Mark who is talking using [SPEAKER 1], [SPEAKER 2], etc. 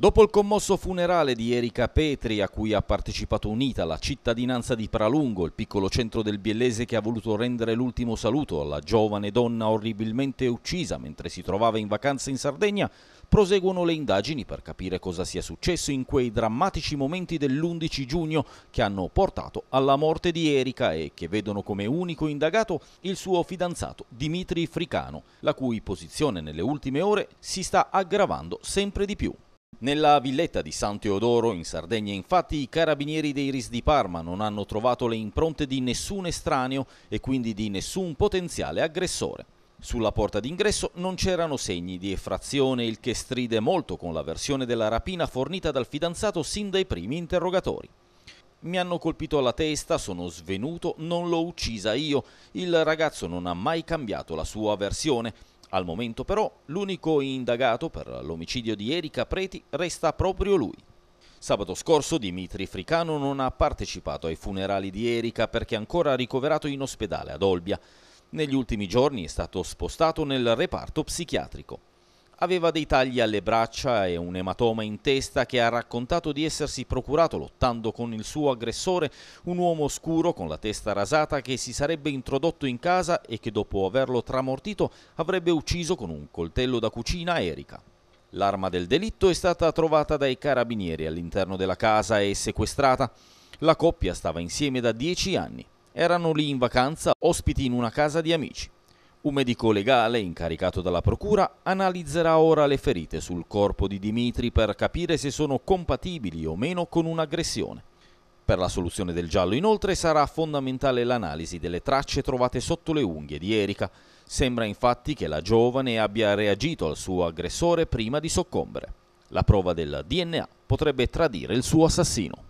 [SPEAKER 1] Dopo il commosso funerale di Erika Petri, a cui ha partecipato unita la cittadinanza di Pralungo, il piccolo centro del Biellese che ha voluto rendere l'ultimo saluto alla giovane donna orribilmente uccisa mentre si trovava in vacanza in Sardegna, proseguono le indagini per capire cosa sia successo in quei drammatici momenti dell'11 giugno che hanno portato alla morte di Erika e che vedono come unico indagato il suo fidanzato Dimitri Fricano, la cui posizione nelle ultime ore si sta aggravando sempre di più. Nella villetta di San Teodoro, in Sardegna, infatti, i carabinieri dei RIS di Parma non hanno trovato le impronte di nessun estraneo e quindi di nessun potenziale aggressore. Sulla porta d'ingresso non c'erano segni di effrazione, il che stride molto con la versione della rapina fornita dal fidanzato sin dai primi interrogatori. Mi hanno colpito alla testa, sono svenuto, non l'ho uccisa io. Il ragazzo non ha mai cambiato la sua versione al momento però l'unico indagato per l'omicidio di Erika Preti resta proprio lui. Sabato scorso Dimitri Fricano non ha partecipato ai funerali di Erika perché è ancora ricoverato in ospedale ad Olbia. Negli ultimi giorni è stato spostato nel reparto psichiatrico. Aveva dei tagli alle braccia e un ematoma in testa che ha raccontato di essersi procurato lottando con il suo aggressore, un uomo scuro con la testa rasata che si sarebbe introdotto in casa e che dopo averlo tramortito avrebbe ucciso con un coltello da cucina Erika. L'arma del delitto è stata trovata dai carabinieri all'interno della casa e sequestrata. La coppia stava insieme da dieci anni. Erano lì in vacanza, ospiti in una casa di amici. Un medico legale incaricato dalla Procura analizzerà ora le ferite sul corpo di Dimitri per capire se sono compatibili o meno con un'aggressione. Per la soluzione del giallo inoltre sarà fondamentale l'analisi delle tracce trovate sotto le unghie di Erika. Sembra infatti che la giovane abbia reagito al suo aggressore prima di soccombere. La prova del DNA potrebbe tradire il suo assassino.